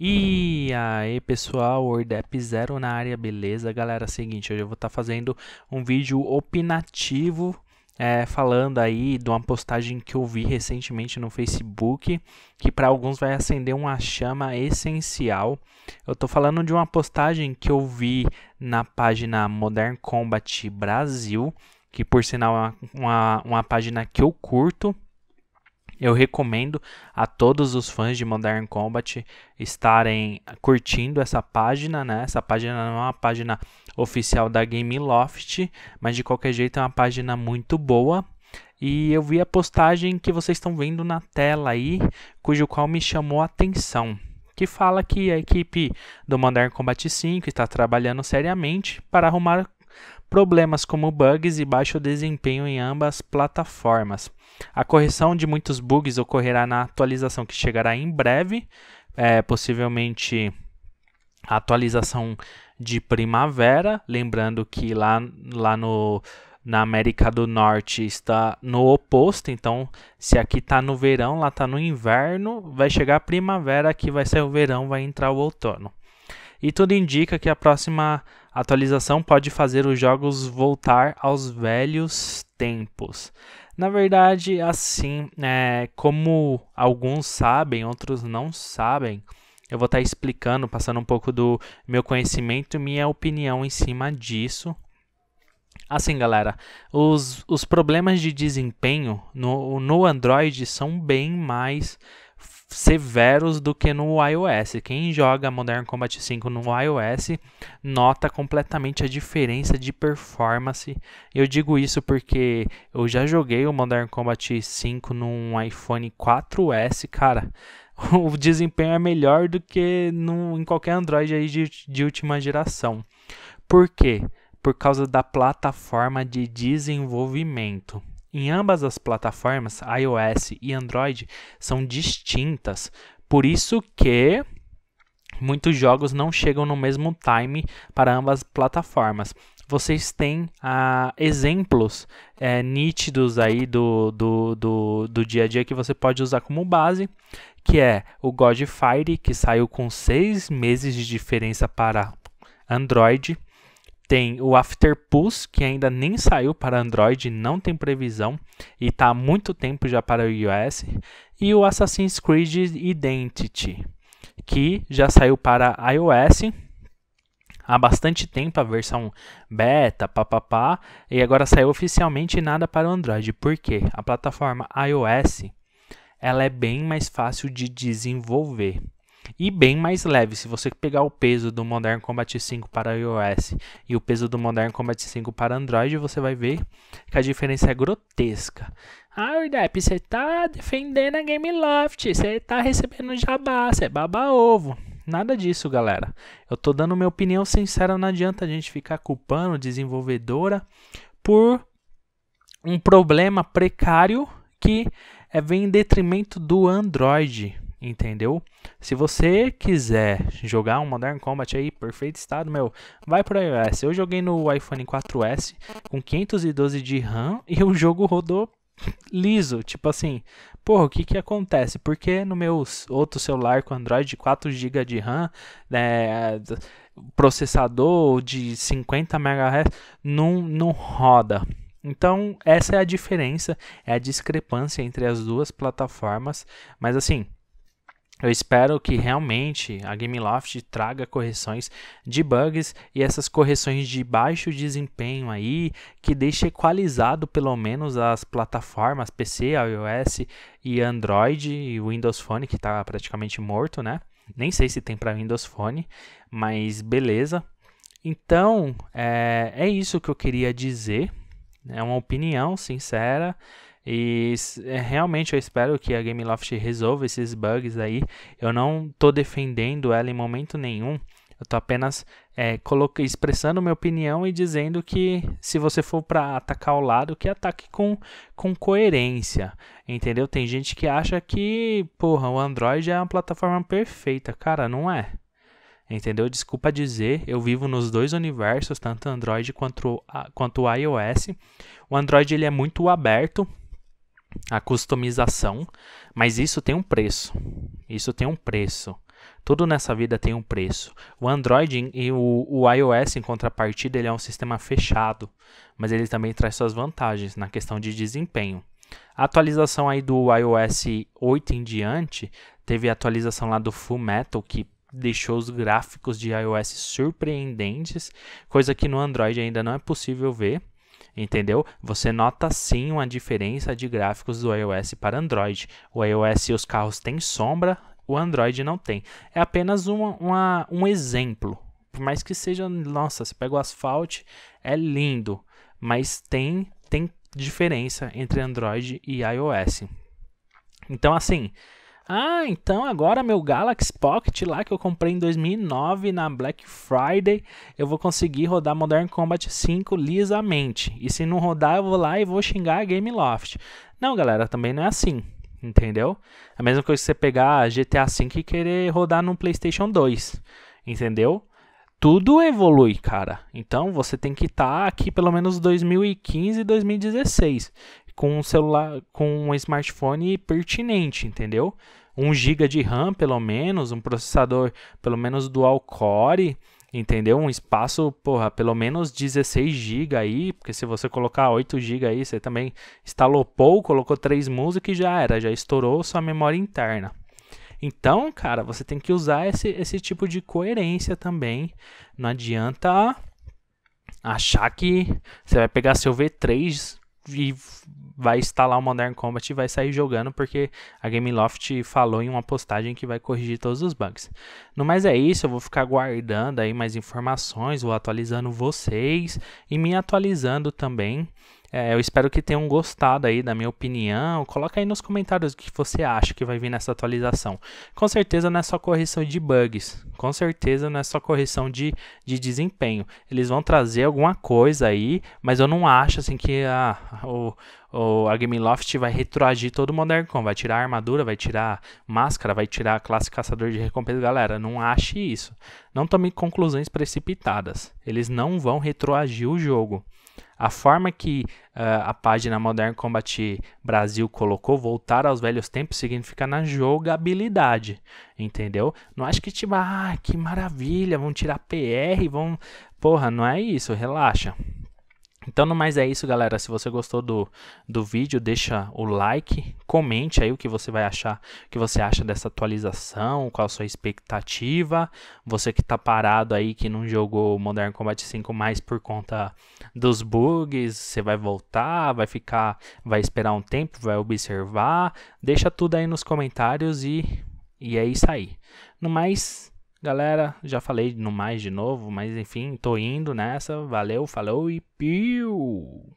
E aí pessoal, Ordep Zero na área, beleza? Galera, é o seguinte, hoje eu vou estar tá fazendo um vídeo opinativo é, falando aí de uma postagem que eu vi recentemente no Facebook, que para alguns vai acender uma chama essencial. Eu estou falando de uma postagem que eu vi na página Modern Combat Brasil, que por sinal é uma, uma, uma página que eu curto. Eu recomendo a todos os fãs de Modern Combat estarem curtindo essa página, né? Essa página não é uma página oficial da Game Loft, mas de qualquer jeito é uma página muito boa. E eu vi a postagem que vocês estão vendo na tela aí, cujo qual me chamou a atenção, que fala que a equipe do Modern Combat 5 está trabalhando seriamente para arrumar problemas como bugs e baixo desempenho em ambas plataformas. A correção de muitos bugs ocorrerá na atualização que chegará em breve, é, possivelmente a atualização de primavera, lembrando que lá, lá no, na América do Norte está no oposto, então se aqui está no verão, lá está no inverno, vai chegar a primavera, aqui vai ser o verão, vai entrar o outono e tudo indica que a próxima atualização pode fazer os jogos voltar aos velhos tempos. Na verdade, assim, é, como alguns sabem, outros não sabem, eu vou estar tá explicando, passando um pouco do meu conhecimento e minha opinião em cima disso. Assim, galera, os, os problemas de desempenho no, no Android são bem mais severos do que no iOS. Quem joga Modern Combat 5 no iOS nota completamente a diferença de performance. Eu digo isso porque eu já joguei o Modern Combat 5 num iPhone 4S, cara. O desempenho é melhor do que no, em qualquer Android aí de, de última geração. Por quê? Por causa da plataforma de desenvolvimento. Em ambas as plataformas, iOS e Android, são distintas. Por isso que muitos jogos não chegam no mesmo time para ambas as plataformas. Vocês têm ah, exemplos é, nítidos aí do, do, do, do dia a dia que você pode usar como base, que é o Godfire, que saiu com seis meses de diferença para Android tem o Afterpulse, que ainda nem saiu para Android, não tem previsão e está há muito tempo já para o iOS. E o Assassin's Creed Identity, que já saiu para iOS há bastante tempo, a versão beta, papapá, e agora saiu oficialmente nada para o Android. Por quê? A plataforma iOS ela é bem mais fácil de desenvolver e bem mais leve. Se você pegar o peso do Modern Combat 5 para iOS e o peso do Modern Combat 5 para Android, você vai ver que a diferença é grotesca. Ah, Urdep, você tá defendendo a Gameloft, você tá recebendo jabá, você é baba-ovo. Nada disso, galera. Eu tô dando minha opinião sincera, não adianta a gente ficar culpando desenvolvedora por um problema precário que é, vem em detrimento do Android entendeu? Se você quiser jogar um Modern Combat aí, perfeito estado, meu, vai pro iOS. Eu joguei no iPhone 4S com 512 de RAM e o jogo rodou liso, tipo assim, porra, o que que acontece? Porque no meu outro celular com Android 4 GB de RAM, é, processador de 50 MHz, não, não roda. Então, essa é a diferença, é a discrepância entre as duas plataformas, mas assim, eu espero que realmente a GameLoft traga correções de bugs e essas correções de baixo desempenho aí, que deixe equalizado pelo menos as plataformas PC, iOS e Android e Windows Phone que está praticamente morto, né? Nem sei se tem para Windows Phone, mas beleza. Então é, é isso que eu queria dizer. É uma opinião sincera. E é, realmente eu espero que a Gameloft resolva esses bugs aí. Eu não tô defendendo ela em momento nenhum. Eu tô apenas é, expressando minha opinião e dizendo que se você for para atacar o lado, que ataque com, com coerência, entendeu? Tem gente que acha que, porra, o Android é uma plataforma perfeita. Cara, não é. Entendeu? Desculpa dizer, eu vivo nos dois universos, tanto Android quanto, quanto iOS. O Android ele é muito aberto, a customização, mas isso tem um preço. Isso tem um preço. Tudo nessa vida tem um preço. O Android e o, o, iOS, em contrapartida, ele é um sistema fechado, mas ele também traz suas vantagens na questão de desempenho. A atualização aí do iOS 8 em diante, teve a atualização lá do Full Metal, que deixou os gráficos de iOS surpreendentes, coisa que no Android ainda não é possível ver entendeu? Você nota sim uma diferença de gráficos do iOS para Android. O iOS e os carros têm sombra, o Android não tem. É apenas uma, uma, um exemplo. Por mais que seja, nossa, você pega o asfalto, é lindo, mas tem, tem diferença entre Android e iOS. Então, assim, ah, então agora meu Galaxy Pocket lá que eu comprei em 2009 na Black Friday, eu vou conseguir rodar Modern Combat 5 lisamente. E se não rodar, eu vou lá e vou xingar a Gameloft. Não, galera, também não é assim, entendeu? É A mesma coisa que você pegar GTA V e querer rodar no PlayStation 2, entendeu? tudo evolui, cara. Então você tem que estar tá aqui pelo menos 2015 e 2016 com um celular, com um smartphone pertinente, entendeu? 1 GB de RAM, pelo menos, um processador, pelo menos dual core, entendeu? Um espaço, porra, pelo menos 16 GB aí, porque se você colocar 8 GB aí, você também instalou colocou três músicas e já era, já estourou sua memória interna. Então, cara, você tem que usar esse, esse tipo de coerência também. Não adianta achar que você vai pegar seu V3 e vai instalar o Modern Combat e vai sair jogando, porque a Gameloft falou em uma postagem que vai corrigir todos os bugs. No mais é isso, eu vou ficar guardando aí mais informações, vou atualizando vocês e me atualizando também. É, eu espero que tenham gostado aí da minha opinião. Coloca aí nos comentários o que você acha que vai vir nessa atualização. Com certeza não é só correção de bugs. Com certeza não é só correção de, de desempenho. Eles vão trazer alguma coisa aí, mas eu não acho assim que a, o, o, a Game Loft vai retroagir todo o Modern Combat, vai tirar a armadura, vai tirar máscara, vai tirar a classe caçador de recompensa. Galera, não ache isso. Não tome conclusões precipitadas. Eles não vão retroagir o jogo. A forma que uh, a página Modern Combat Brasil colocou voltar aos velhos tempos significa na jogabilidade, entendeu? Não acho que tipo, ah, que maravilha, vão tirar PR, vão. Porra, não é isso, relaxa. Então, no mais é isso, galera. Se você gostou do, do vídeo, deixa o like, comente aí o que você vai achar, o que você acha dessa atualização, qual a sua expectativa. Você que tá parado aí, que não jogou Modern Combat 5 mais por conta dos bugs, você vai voltar, vai ficar, vai esperar um tempo, vai observar. Deixa tudo aí nos comentários e, e é isso aí. No mais, Galera, já falei no mais de novo, mas enfim, tô indo nessa. Valeu, falou e piu!